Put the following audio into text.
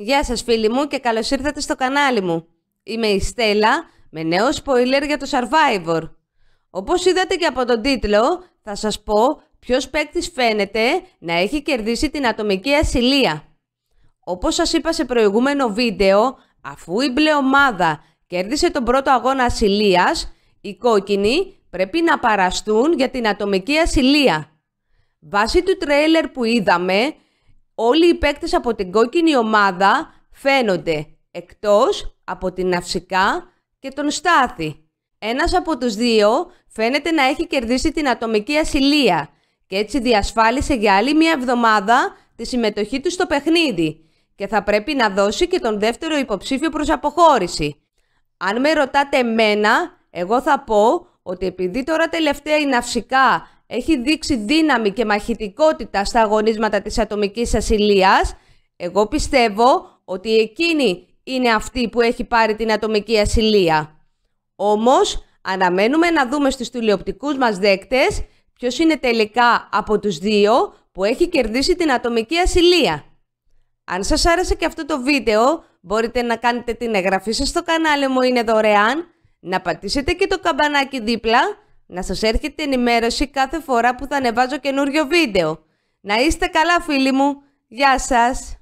Γεια σας φίλοι μου και καλώς ήρθατε στο κανάλι μου. Είμαι η Στέλλα με νέο spoiler για το Survivor. Όπως είδατε και από τον τίτλο, θα σας πω ποιος παίκτης φαίνεται να έχει κερδίσει την ατομική ασυλία. Όπως σας είπα σε προηγούμενο βίντεο, αφού η μπλε ομάδα κέρδισε τον πρώτο αγώνα ασυλίας, οι κόκκινοι πρέπει να παραστούν για την ατομική ασυλία. Βάσει του τρέλερ που είδαμε, όλοι οι παίκτες από την κόκκινη ομάδα φαίνονται εκτός από την Ναυσικά και τον Στάθη. Ένας από τους δύο φαίνεται να έχει κερδίσει την ατομική ασυλία και έτσι διασφάλισε για άλλη μια εβδομάδα τη συμμετοχή του στο παιχνίδι και θα πρέπει να δώσει και τον δεύτερο υποψήφιο προς αποχώρηση. Αν με ρωτάτε εμένα, εγώ θα πω ότι επειδή τώρα τελευταία η Ναυσικά έχει δείξει δύναμη και μαχητικότητα στα αγωνίσματα της ατομικής ασυλίας, εγώ πιστεύω ότι εκείνη είναι αυτή που έχει πάρει την ατομική ασυλία. Όμως, αναμένουμε να δούμε στους τηλεοπτικούς μας δέκτες ποιος είναι τελικά από τους δύο που έχει κερδίσει την ατομική ασυλία. Αν σας άρεσε και αυτό το βίντεο, μπορείτε να κάνετε την εγγραφή σας στο κανάλι μου, είναι δωρεάν, να πατήσετε και το καμπανάκι δίπλα να σας έρχεται ενημέρωση κάθε φορά που θα ανεβάζω καινούριο βίντεο. Να είστε καλά φίλοι μου. Γεια σας.